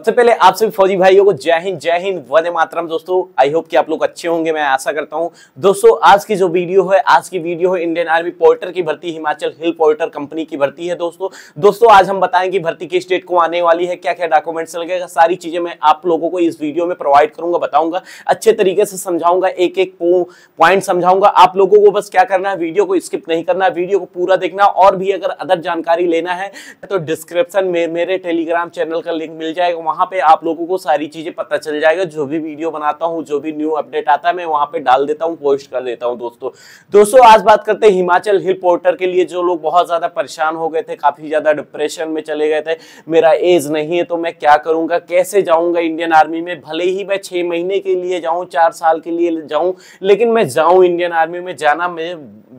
सबसे पहले आप सभी फौजी भाइयों को जय हिंद जय हिंद वंदे मातरम दोस्तों आई होप कि आप लोग अच्छे होंगे मैं आशा करता हूं दोस्तों आज की जो वीडियो है आज की वीडियो है इंडियन आर्मी पोर्टर की भर्ती हिमाचल हिल पोर्टर कंपनी की भर्ती है दोस्तों दोस्तों आज हम बताएंगे भर्ती किस डेट को आने वाली है क्या क्या डॉक्यूमेंट्स लगेगा सारी चीजें मैं आप लोगों को इस वीडियो में प्रोवाइड करूंगा बताऊंगा अच्छे तरीके से समझाऊंगा एक एक पॉइंट समझाऊंगा आप लोगों को बस क्या करना है वीडियो को स्किप नहीं करना है वीडियो को पूरा देखना और भी अगर अदर जानकारी लेना है तो डिस्क्रिप्शन में मेरे टेलीग्राम चैनल का लिंक मिल जाएगा वहां पे आप लोगों को सारी चीज़ें पता चल जाएगा जो भी वीडियो बनाता हूँ जो भी न्यू अपडेट आता है मैं वहां पे डाल देता हूँ पोस्ट कर देता हूँ दोस्तों दोस्तों आज बात करते हैं हिमाचल हिल पोर्टर के लिए जो लोग बहुत ज़्यादा परेशान हो गए थे काफ़ी ज़्यादा डिप्रेशन में चले गए थे मेरा एज नहीं है तो मैं क्या करूंगा कैसे जाऊंगा इंडियन आर्मी में भले ही मैं छह महीने के लिए जाऊँ चार साल के लिए जाऊं लेकिन मैं जाऊं इंडियन आर्मी में जाना मैं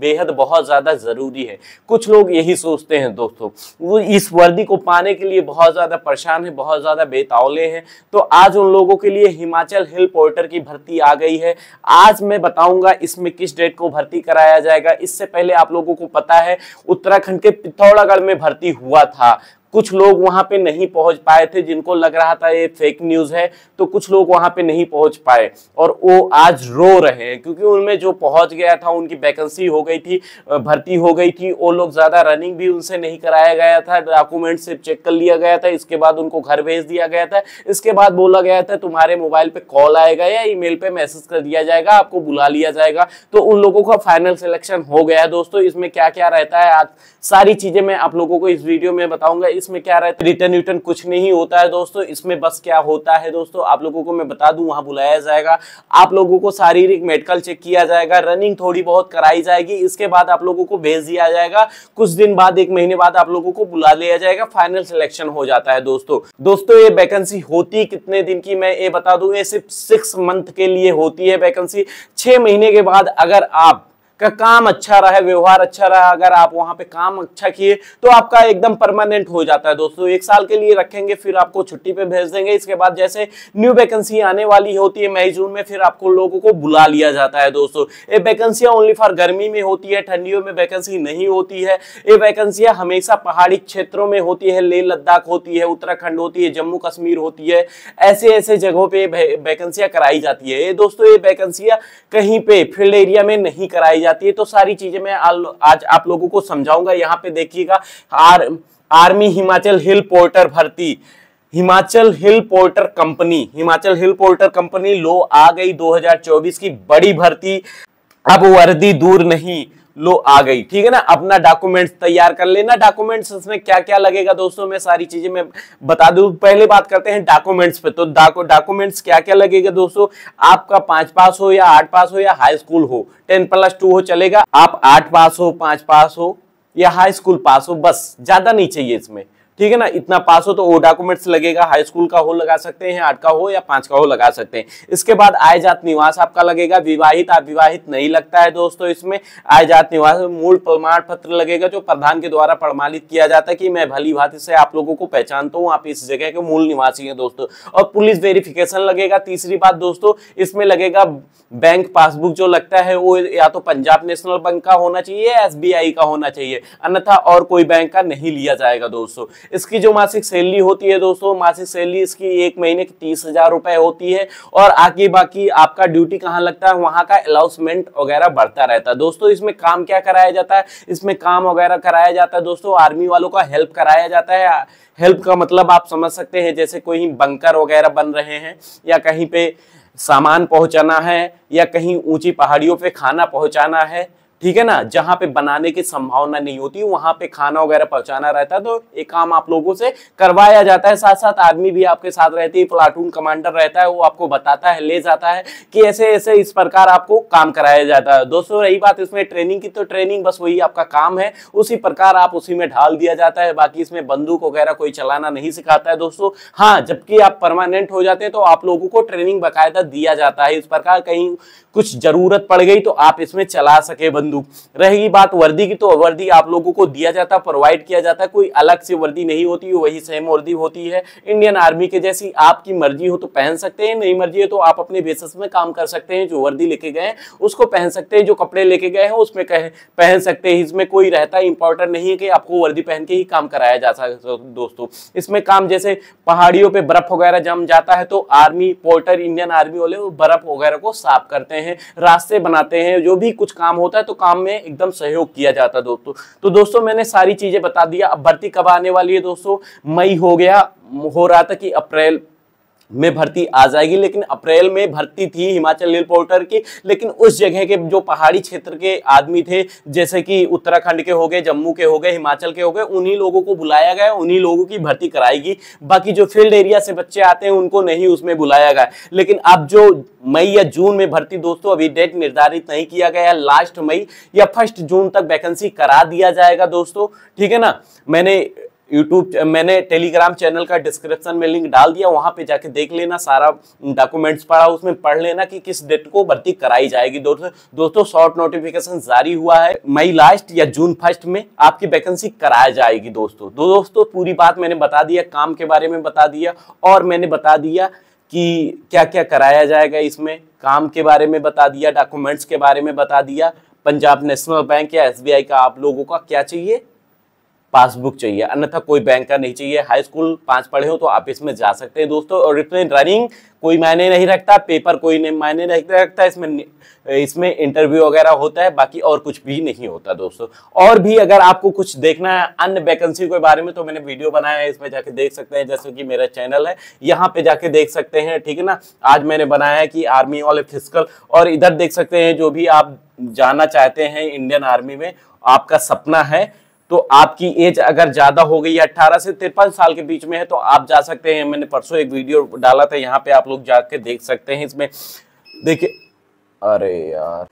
बेहद बहुत ज़्यादा ज़रूरी है कुछ लोग यही सोचते हैं दोस्तों वो इस वर्दी को पाने के लिए बहुत ज़्यादा परेशान है बहुत ज़्यादा बे श्वेत हैं तो आज उन लोगों के लिए हिमाचल हिल पोर्टर की भर्ती आ गई है आज मैं बताऊंगा इसमें किस डेट को भर्ती कराया जाएगा इससे पहले आप लोगों को पता है उत्तराखंड के पिथौरागढ़ में भर्ती हुआ था कुछ लोग वहां पे नहीं पहुंच पाए थे जिनको लग रहा था ये फेक न्यूज है तो कुछ लोग वहां पे नहीं पहुंच पाए और वो आज रो रहे हैं क्योंकि उनमें जो पहुंच गया था उनकी वैकेंसी हो गई थी भर्ती हो गई थी वो लोग ज्यादा रनिंग भी उनसे नहीं कराया गया था डॉक्यूमेंट सिर्फ चेक कर लिया गया था इसके बाद उनको घर भेज दिया गया था इसके बाद बोला गया था तुम्हारे मोबाइल पर कॉल आएगा या ई मेल मैसेज कर दिया जाएगा आपको बुला लिया जाएगा तो उन लोगों का फाइनल सिलेक्शन हो गया दोस्तों इसमें क्या क्या रहता है आज सारी चीजें मैं आप लोगों को इस वीडियो में बताऊंगा इसमें क्या रहता है रिटर्न रिटर्न कुछ नहीं होता है दोस्तों इसमें बस क्या होता है दोस्तों आप लोगों को मैं बता दूं वहां बुलाया जाएगा आप लोगों को शारीरिक मेडिकल चेक किया जाएगा रनिंग थोड़ी बहुत कराई जाएगी इसके बाद आप लोगों को भेज दिया जाएगा कुछ दिन बाद एक महीने बाद आप लोगों को बुला लिया जाएगा फाइनल सिलेक्शन हो जाता है दोस्तों दोस्तों ये वैकेंसी होती कितने दिन की मैं ये बता दू ये सिर्फ सिक्स मंथ के लिए होती है वैकेंसी छह महीने के बाद अगर आप का काम अच्छा रहा है व्यवहार अच्छा रहा अगर आप वहां पे काम अच्छा किए तो आपका एकदम परमानेंट हो जाता है दोस्तों एक साल के लिए रखेंगे फिर आपको छुट्टी पे भेज देंगे इसके बाद जैसे न्यू वैकेंसी आने वाली होती है मई जून में फिर आपको लोगों को बुला लिया जाता है दोस्तों ये वैकेंसियां ओनली फॉर गर्मी में होती है ठंडियों में वैकेंसी नहीं होती है ये वैकेंसियां हमेशा पहाड़ी क्षेत्रों में होती है लेह लद्दाख होती है उत्तराखंड होती है जम्मू कश्मीर होती है ऐसे ऐसे जगहों पर वैकेंसियां कराई जाती है ये दोस्तों ये वैकेंसियां कहीं पे फील्ड एरिया में नहीं कराई जाती जाती है तो सारी चीजें मैं आज आप लोगों को समझाऊंगा यहाँ पे देखिएगा आर आर्मी हिमाचल हिल पोर्टर भर्ती Himachal hill porter company Himachal hill porter company लो आ गई 2024 की बड़ी भर्ती अब वर्दी दूर नहीं लो आ गई ठीक है ना अपना डॉक्यूमेंट्स तैयार कर लेना डॉक्यूमेंट्स इसमें क्या क्या लगेगा दोस्तों मैं सारी चीजें मैं बता दू पहले बात करते हैं डॉक्यूमेंट्स पे तो डॉक्यूमेंट्स क्या क्या लगेगा दोस्तों आपका पांच पास हो या आठ पास हो या हाई स्कूल हो टेन प्लस टू हो चलेगा आप आठ पास हो पांच पास हो या हाई स्कूल पास हो बस ज्यादा नहीं चाहिए इसमें ठीक है ना इतना पास हो तो वो डॉक्यूमेंट्स लगेगा हाई स्कूल का हो लगा सकते हैं आठ का हो या पांच का हो लगा सकते हैं इसके बाद आय जात निवास आपका लगेगा विवाहित अविवाहित विवाहित नहीं लगता है दोस्तों इसमें आय जात निवास मूल प्रमाण पत्र लगेगा जो प्रधान के द्वारा प्रमाणित किया जाता है कि मैं भली भांति से आप लोगों को पहचानता हूँ आप इस जगह के मूल निवासी हैं दोस्तों और पुलिस वेरिफिकेशन लगेगा तीसरी बात दोस्तों इसमें लगेगा बैंक पासबुक जो लगता है वो या तो पंजाब नेशनल बैंक का होना चाहिए या एसबीआई का होना चाहिए अन्यथा और कोई बैंक का नहीं लिया जाएगा दोस्तों इसकी जो मासिक सैलरी होती है दोस्तों मासिक सैलरी इसकी एक महीने की तीस हजार रुपए होती है और आगे बाकी आपका ड्यूटी कहाँ लगता है वहां का अलाउंसमेंट वगैरह बढ़ता रहता है दोस्तों इसमें काम क्या कराया जाता है इसमें काम वगैरह कराया जाता है दोस्तों आर्मी वालों का हेल्प कराया जाता है हेल्प का मतलब आप समझ सकते हैं जैसे कोई बंकर वगैरह बन रहे हैं या कहीं पे सामान पहुंचाना है या कहीं ऊंची पहाड़ियों पे खाना पहुंचाना है ठीक है ना जहां पे बनाने की संभावना नहीं होती वहां पे खाना वगैरह पहुंचाना रहता है तो ये काम आप लोगों से करवाया जाता है साथ साथ आदमी भी आपके साथ रहती है प्लाटून कमांडर रहता है वो आपको बताता है ले जाता है कि ऐसे ऐसे इस प्रकार आपको काम कराया जाता है दोस्तों रही बात इसमें ट्रेनिंग की तो ट्रेनिंग बस वही आपका काम है उसी प्रकार आप उसी में ढाल दिया जाता है बाकी इसमें बंदूक वगैरह कोई चलाना नहीं सिखाता है दोस्तों हाँ जबकि आप परमानेंट हो जाते हैं तो आप लोगों को ट्रेनिंग बाकायदा दिया जाता है इस प्रकार कहीं कुछ जरूरत पड़ गई तो आप इसमें चला सके बंदूक बंदूक रहेगी बात वर्दी की तो वर्दी आप लोगों को दिया जाता है प्रोवाइड किया जाता है कोई अलग से वर्दी नहीं होती वही सेम वर्दी होती है इंडियन आर्मी के जैसी आपकी मर्जी हो तो पहन सकते हैं नहीं मर्जी हो तो आप अपने बेसिस में काम कर सकते हैं जो वर्दी लेके गए हैं उसको पहन सकते हैं जो कपड़े लेके गए हैं उसमें पहन सकते हैं इसमें कोई रहता इंपॉर्टेंट नहीं है कि आपको वर्दी पहन के ही काम कराया जा सकता दोस्तों इसमें काम जैसे पहाड़ियों पर बर्फ वगैरह जम जाता है तो आर्मी पोर्टर इंडियन आर्मी वाले बर्फ वगैरह को साफ करते हैं रास्ते बनाते हैं जो भी कुछ काम होता है तो काम में एकदम सहयोग किया जाता है दोस्तों तो दोस्तों मैंने सारी चीज़ें बता दिया अब भर्ती कब आने वाली है दोस्तों मई हो गया हो रहा था कि अप्रैल में भर्ती आ जाएगी लेकिन अप्रैल में भर्ती थी हिमाचल रेल पोर्टर की लेकिन उस जगह के जो पहाड़ी क्षेत्र के आदमी थे जैसे कि उत्तराखंड के हो गए जम्मू के हो गए हिमाचल के हो गए उन्हीं लोगों को बुलाया गया उन्हीं लोगों की भर्ती कराएगी बाकी जो फील्ड एरिया से बच्चे आते हैं उनको नहीं उसमें बुलाया गया लेकिन अब जो मई या जून में भर्ती दोस्तों अभी डेट निर्धारित नहीं किया गया लास्ट मई या फर्स्ट जून तक वैकेंसी करा दिया जाएगा दोस्तों ठीक है ना मैंने यूट्यूब मैंने टेलीग्राम चैनल का डिस्क्रिप्शन में लिंक डाल दिया वहाँ पे जाके देख लेना सारा डॉक्यूमेंट्स पढ़ा उसमें पढ़ लेना कि किस डेट को भर्ती कराई जाएगी दोस्तों दोस्तों शॉर्ट नोटिफिकेशन जारी हुआ है मई लास्ट या जून फर्स्ट में आपकी वैकेंसी कराया जाएगी दोस्तों दो तो दोस्तों पूरी बात मैंने बता दिया काम के बारे में बता दिया और मैंने बता दिया कि क्या क्या कराया जाएगा इसमें काम के बारे में बता दिया डॉक्यूमेंट्स के बारे में बता दिया पंजाब नेशनल बैंक या एसबीआई का आप लोगों का क्या चाहिए पासबुक चाहिए अन्यथा कोई बैंक का नहीं चाहिए हाई स्कूल पाँच पढ़े हो तो आप इसमें जा सकते हैं दोस्तों और इसमें रनिंग कोई मायने नहीं रखता पेपर कोई नहीं मायने नहीं रखता इसमें इसमें इंटरव्यू वगैरह होता है बाकी और कुछ भी नहीं होता दोस्तों और भी अगर आपको कुछ देखना है अन्य वैकेंसी के बारे में तो मैंने वीडियो बनाया है इसमें जाके देख सकते हैं जैसे कि मेरा चैनल है यहाँ पे जाके देख सकते हैं ठीक है ना आज मैंने बनाया है कि आर्मी ऑल फिजिकल और इधर देख सकते हैं जो भी आप जाना चाहते हैं इंडियन आर्मी में आपका सपना है तो आपकी एज अगर ज्यादा हो गई है अट्ठारह से तिरपन साल के बीच में है तो आप जा सकते हैं मैंने परसों एक वीडियो डाला था यहाँ पे आप लोग जाके देख सकते हैं इसमें देखिए अरे यार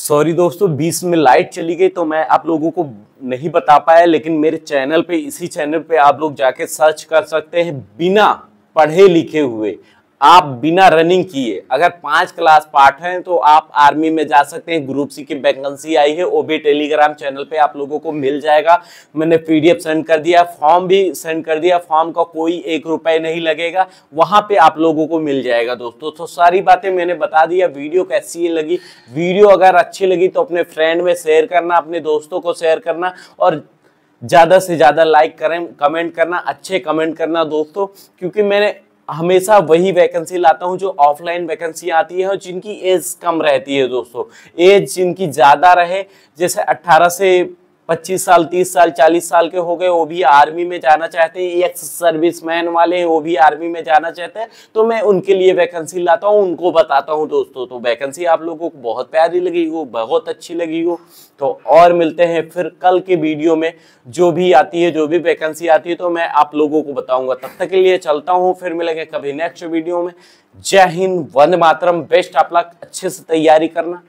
सॉरी दोस्तों बीस में लाइट चली गई तो मैं आप लोगों को नहीं बता पाया लेकिन मेरे चैनल पे इसी चैनल पे आप लोग जाके सर्च कर सकते हैं बिना पढ़े लिखे हुए आप बिना रनिंग किए अगर पांच क्लास पार्ट हैं तो आप आर्मी में जा सकते हैं ग्रुप सी की वैकेंसी आई है वो भी टेलीग्राम चैनल पे आप लोगों को मिल जाएगा मैंने पीडीएफ सेंड कर दिया फॉर्म भी सेंड कर दिया फॉर्म का कोई एक रुपये नहीं लगेगा वहाँ पे आप लोगों को मिल जाएगा दोस्तों तो सारी बातें मैंने बता दिया वीडियो कैसी लगी वीडियो अगर अच्छी लगी तो अपने फ्रेंड में शेयर करना अपने दोस्तों को शेयर करना और ज़्यादा से ज़्यादा लाइक करें कमेंट करना अच्छे कमेंट करना दोस्तों क्योंकि मैंने हमेशा वही वैकेंसी लाता हूँ जो ऑफलाइन वैकेंसी आती है और जिनकी एज कम रहती है दोस्तों एज जिनकी ज़्यादा रहे जैसे 18 से 25 साल 30 साल 40 साल के हो गए वो भी आर्मी में जाना चाहते हैं एक्स सर्विस मैन वाले हैं वो भी आर्मी में जाना चाहते हैं तो मैं उनके लिए वैकेंसी लाता हूँ उनको बताता हूँ दोस्तों तो वैकेंसी आप लोगों को बहुत प्यारी लगी हो बहुत अच्छी लगी हो तो और मिलते हैं फिर कल के वीडियो में जो भी आती है जो भी वैकेंसी आती है तो मैं आप लोगों को बताऊंगा तब तक के लिए चलता हूँ फिर मिलेंगे कभी नेक्स्ट वीडियो में जय हिंद वंद मातरम बेस्ट आप लोग अच्छे से तैयारी करना